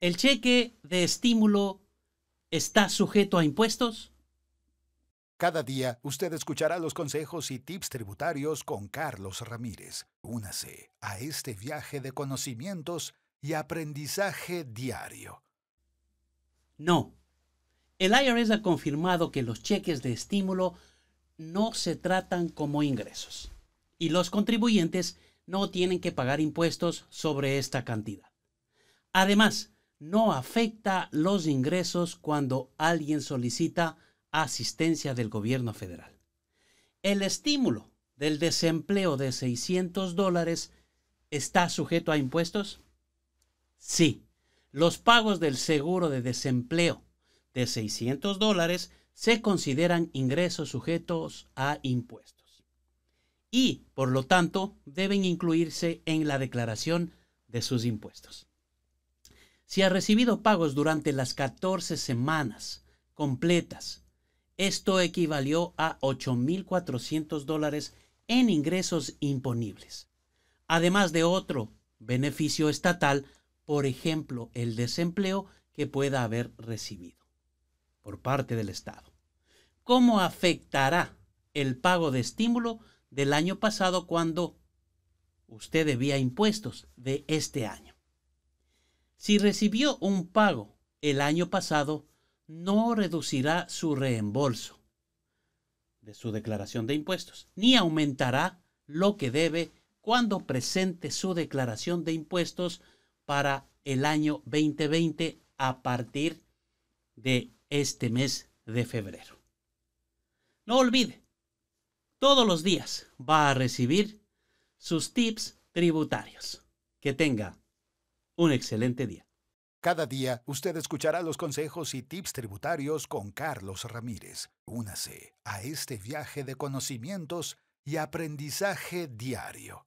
¿El cheque de estímulo está sujeto a impuestos? Cada día usted escuchará los consejos y tips tributarios con Carlos Ramírez. Únase a este viaje de conocimientos y aprendizaje diario. No. El IRS ha confirmado que los cheques de estímulo no se tratan como ingresos y los contribuyentes no tienen que pagar impuestos sobre esta cantidad. Además, no afecta los ingresos cuando alguien solicita asistencia del gobierno federal. El estímulo del desempleo de 600 dólares está sujeto a impuestos? Sí. Los pagos del seguro de desempleo de 600 dólares se consideran ingresos sujetos a impuestos y, por lo tanto, deben incluirse en la declaración de sus impuestos. Si ha recibido pagos durante las 14 semanas completas, esto equivalió a 8.400 dólares en ingresos imponibles, además de otro beneficio estatal, por ejemplo, el desempleo que pueda haber recibido por parte del Estado. ¿Cómo afectará el pago de estímulo del año pasado cuando usted debía impuestos de este año? Si recibió un pago el año pasado, no reducirá su reembolso de su declaración de impuestos, ni aumentará lo que debe cuando presente su declaración de impuestos para el año 2020 a partir de este mes de febrero. No olvide, todos los días va a recibir sus tips tributarios. Que tenga un excelente día. Cada día usted escuchará los consejos y tips tributarios con Carlos Ramírez. Únase a este viaje de conocimientos y aprendizaje diario.